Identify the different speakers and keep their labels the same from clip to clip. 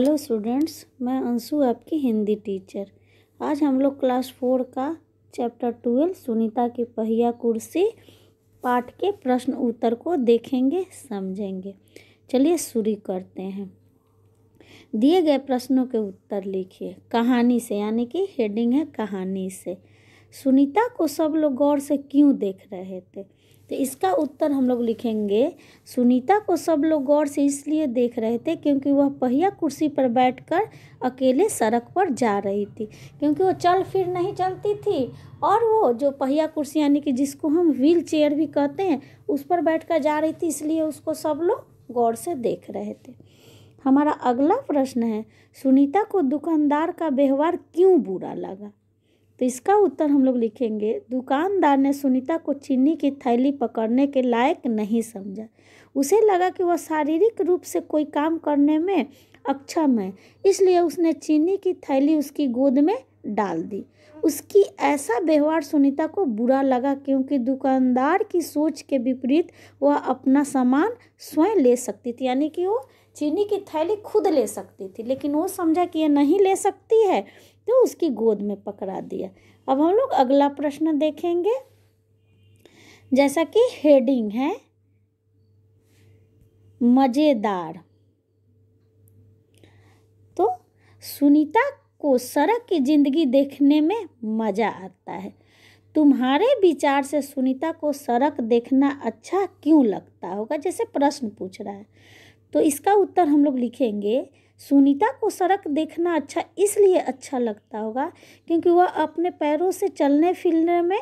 Speaker 1: hello students मैं अंशु आपकी Hindi teacher आज हम लोग क्लास फोर का चैप्टर ट्वेल्व सुनीता की पहिया कुर्सी पाठ के प्रश्न उत्तर को देखेंगे समझेंगे चलिए शुरू करते हैं दिए गए प्रश्नों के उत्तर लिखिए कहानी से यानी कि हेडिंग है कहानी से सुनीता को सब लोग गौर से क्यों देख रहे थे तो इसका उत्तर हम लोग लिखेंगे सुनीता को सब लोग गौर से इसलिए देख रहे थे क्योंकि वह पहिया कुर्सी पर बैठकर अकेले सड़क पर जा रही थी क्योंकि वो चल फिर नहीं चलती थी और वो जो पहिया कुर्सी यानी कि जिसको हम व्हील चेयर भी कहते हैं उस पर बैठ कर जा रही थी इसलिए उसको सब लोग गौर से देख रहे थे हमारा अगला प्रश्न है सुनीता को दुकानदार का व्यवहार क्यों बुरा लगा तो इसका उत्तर हम लोग लिखेंगे दुकानदार ने सुनीता को चीनी की थैली पकड़ने के लायक नहीं समझा उसे लगा कि वह शारीरिक रूप से कोई काम करने में अक्षम है इसलिए उसने चीनी की थैली उसकी गोद में डाल दी उसकी ऐसा व्यवहार सुनीता को बुरा लगा क्योंकि दुकानदार की सोच के विपरीत वह अपना सामान स्वयं ले सकती थी यानी कि वो चीनी की थैली खुद ले सकती थी लेकिन वो समझा कि यह नहीं ले सकती है तो उसकी गोद में पकड़ा दिया अब हम लोग अगला प्रश्न देखेंगे जैसा कि हेडिंग है मज़ेदार तो सुनीता को सड़क की ज़िंदगी देखने में मज़ा आता है तुम्हारे विचार से सुनीता को सड़क देखना अच्छा क्यों लगता होगा जैसे प्रश्न पूछ रहा है तो इसका उत्तर हम लोग लिखेंगे सुनीता को सड़क देखना अच्छा इसलिए अच्छा लगता होगा क्योंकि वह अपने पैरों से चलने फिरने में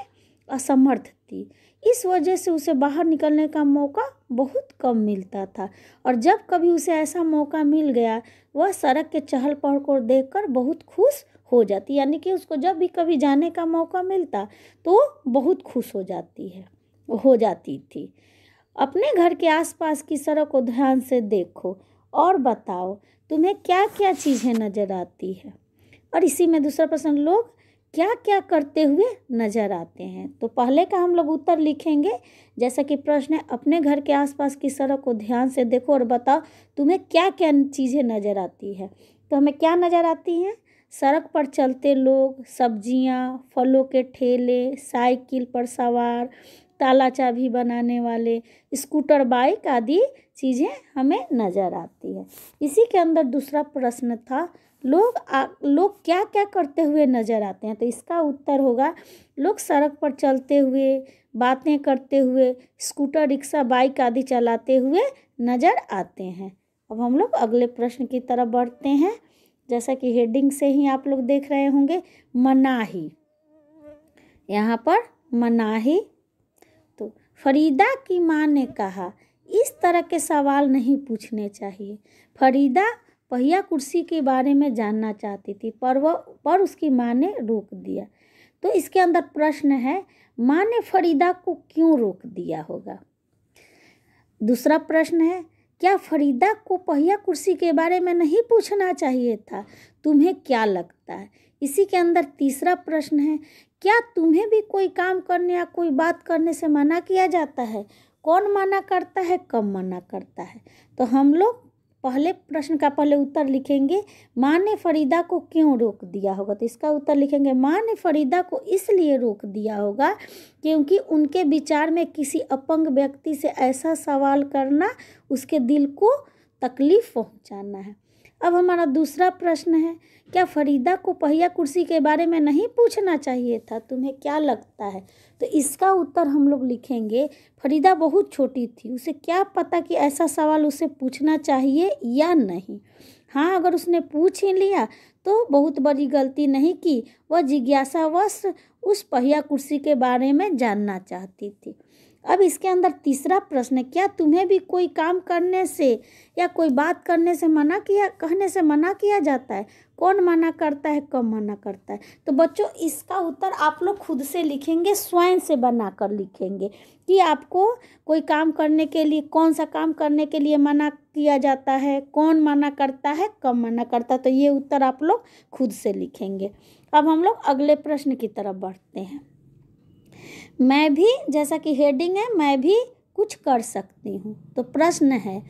Speaker 1: असमर्थ थी इस वजह से उसे बाहर निकलने का मौका बहुत कम मिलता था और जब कभी उसे ऐसा मौका मिल गया वह सड़क के चहल पहल को देख बहुत खुश हो जाती यानी कि उसको जब भी कभी जाने का मौका मिलता तो बहुत खुश हो जाती है हो जाती थी अपने घर के आसपास की सड़क को ध्यान से देखो और बताओ तुम्हें क्या क्या चीज़ें नज़र आती है और इसी में दूसरा प्रश्न लोग क्या क्या करते हुए नज़र आते हैं तो पहले का हम लोग उत्तर लिखेंगे जैसा कि प्रश्न है अपने घर के आसपास की सड़क को ध्यान से देखो और बताओ तुम्हें क्या क्या चीज़ें नज़र आती है तो हमें क्या नज़र आती हैं सड़क पर चलते लोग सब्जियां, फलों के ठेले साइकिल पर सवार ताला चाबी बनाने वाले स्कूटर बाइक आदि चीज़ें हमें नज़र आती है इसी के अंदर दूसरा प्रश्न था लोग आ, लोग क्या क्या करते हुए नज़र आते हैं तो इसका उत्तर होगा लोग सड़क पर चलते हुए बातें करते हुए स्कूटर रिक्शा बाइक आदि चलाते हुए नज़र आते हैं अब हम लोग अगले प्रश्न की तरफ बढ़ते हैं जैसा कि हेडिंग से ही आप लोग देख रहे होंगे मनाही यहाँ पर मनाही फरीदा की माँ ने कहा इस तरह के सवाल नहीं पूछने चाहिए फरीदा पहिया कुर्सी के बारे में जानना चाहती थी पर वह पर उसकी माँ ने रोक दिया तो इसके अंदर प्रश्न है माँ ने फरीदा को क्यों रोक दिया होगा दूसरा प्रश्न है क्या फरीदा को पहिया कुर्सी के बारे में नहीं पूछना चाहिए था तुम्हें क्या लगता है इसी के अंदर तीसरा प्रश्न है क्या तुम्हें भी कोई काम करने या कोई बात करने से मना किया जाता है कौन मना करता है कब मना करता है तो हम लोग पहले प्रश्न का पहले उत्तर लिखेंगे माँ ने फरीदा को क्यों रोक दिया होगा तो इसका उत्तर लिखेंगे माँ ने फरीदा को इसलिए रोक दिया होगा क्योंकि उनके विचार में किसी अपंग व्यक्ति से ऐसा सवाल करना उसके दिल को तकलीफ़ पहुँचाना है अब हमारा दूसरा प्रश्न है क्या फरीदा को पहिया कुर्सी के बारे में नहीं पूछना चाहिए था तुम्हें क्या लगता है तो इसका उत्तर हम लोग लिखेंगे फरीदा बहुत छोटी थी उसे क्या पता कि ऐसा सवाल उसे पूछना चाहिए या नहीं हाँ अगर उसने पूछ ही लिया तो बहुत बड़ी गलती नहीं की वह जिज्ञासावश उस पहिया कुर्सी के बारे में जानना चाहती थी अब इसके अंदर तीसरा प्रश्न क्या तुम्हें भी कोई काम करने से या कोई बात करने से मना किया कहने से मना किया जाता है कौन मना करता है कब मना करता है तो बच्चों इसका उत्तर आप लोग खुद से लिखेंगे स्वयं से बनाकर लिखेंगे कि आपको कोई काम करने के लिए कौन सा काम करने के लिए मना किया जाता है कौन मना करता है कब मना करता है तो ये उत्तर आप लोग खुद से लिखेंगे अब हम लोग अगले प्रश्न की तरफ बढ़ते हैं मैं भी जैसा कि हेडिंग है मैं भी कुछ कर सकती हूँ तो प्रश्न है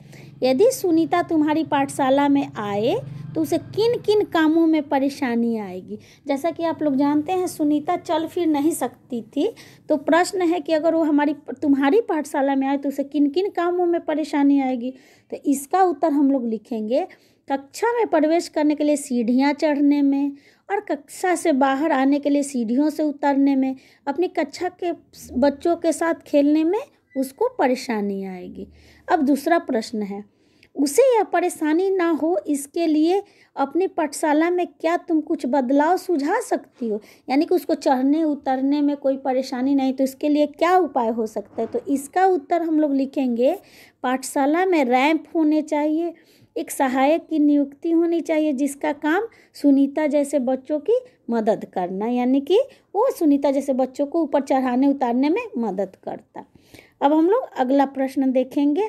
Speaker 1: यदि सुनीता तुम्हारी पाठशाला में आए तो उसे किन किन कामों में परेशानी आएगी जैसा कि आप लोग जानते हैं सुनीता चल फिर नहीं सकती थी तो प्रश्न है कि अगर वो हमारी तुम्हारी पाठशाला में आए तो उसे किन किन कामों में परेशानी आएगी तो इसका उत्तर हम लोग लिखेंगे कक्षा में प्रवेश करने के लिए सीढ़ियाँ चढ़ने में और कक्षा से बाहर आने के लिए सीढ़ियों से उतरने में अपनी कक्षा के बच्चों के साथ खेलने में उसको परेशानी आएगी अब दूसरा प्रश्न है उसे यह परेशानी ना हो इसके लिए अपनी पाठशाला में क्या तुम कुछ बदलाव सुझा सकती हो यानी कि उसको चढ़ने उतरने में कोई परेशानी नहीं तो इसके लिए क्या उपाय हो सकता है तो इसका उत्तर हम लोग लिखेंगे पाठशाला में रैंप होने चाहिए एक सहायक की नियुक्ति होनी चाहिए जिसका काम सुनीता जैसे बच्चों की मदद करना यानी कि वो सुनीता जैसे बच्चों को ऊपर चढ़ाने उतारने में मदद करता अब हम लोग अगला प्रश्न देखेंगे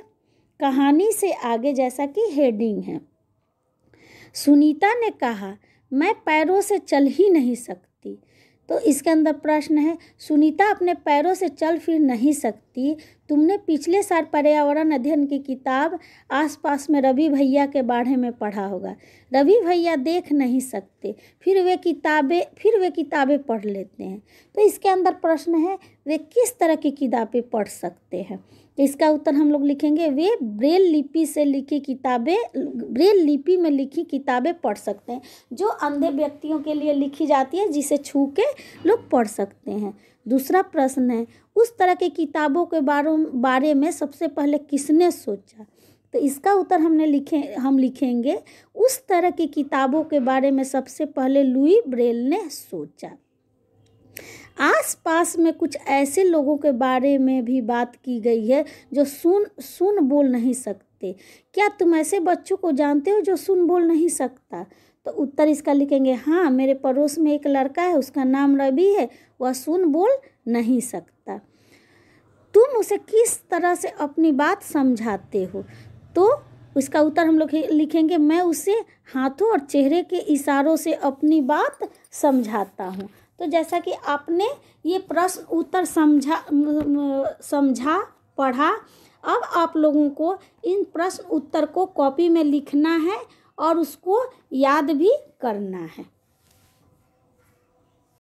Speaker 1: कहानी से आगे जैसा कि हेडिंग है सुनीता ने कहा मैं पैरों से चल ही नहीं सकती तो इसके अंदर प्रश्न है सुनीता अपने पैरों से चल फिर नहीं सकती तुमने पिछले साल पर्यावरण अध्ययन की किताब आसपास में रवि भैया के बारे में पढ़ा होगा रवि भैया देख नहीं सकते फिर वे किताबें फिर वे किताबें पढ़ लेते हैं तो इसके अंदर प्रश्न है वे किस तरह की किताबें पढ़ सकते हैं तो इसका उत्तर हम लोग लिखेंगे वे ब्रेल लिपि से लिखी किताबें ब्रेल लिपि में लिखी किताबें पढ़ सकते हैं जो अंधे व्यक्तियों के लिए लिखी जाती है जिसे छू के लोग पढ़ सकते हैं दूसरा प्रश्न है उस तरह के किताबों के बारे में सबसे पहले किसने सोचा तो इसका उत्तर हमने लिखे हम लिखेंगे उस तरह की किताबों के बारे में सबसे पहले लुई ब्रेल ने सोचा आसपास में कुछ ऐसे लोगों के बारे में भी बात की गई है जो सुन सुन बोल नहीं सकते क्या तुम ऐसे बच्चों को जानते हो जो सुन बोल नहीं सकता तो उत्तर इसका लिखेंगे हाँ मेरे पड़ोस में एक लड़का है उसका नाम रवि है वह सुन बोल नहीं सकता तुम उसे किस तरह से अपनी बात समझाते हो तो उसका उत्तर हम लोग लिखेंगे मैं उसे हाथों और चेहरे के इशारों से अपनी बात समझाता हूँ तो जैसा कि आपने ये प्रश्न उत्तर समझा समझा पढ़ा अब आप लोगों को इन प्रश्न उत्तर को कॉपी में लिखना है और उसको याद भी करना है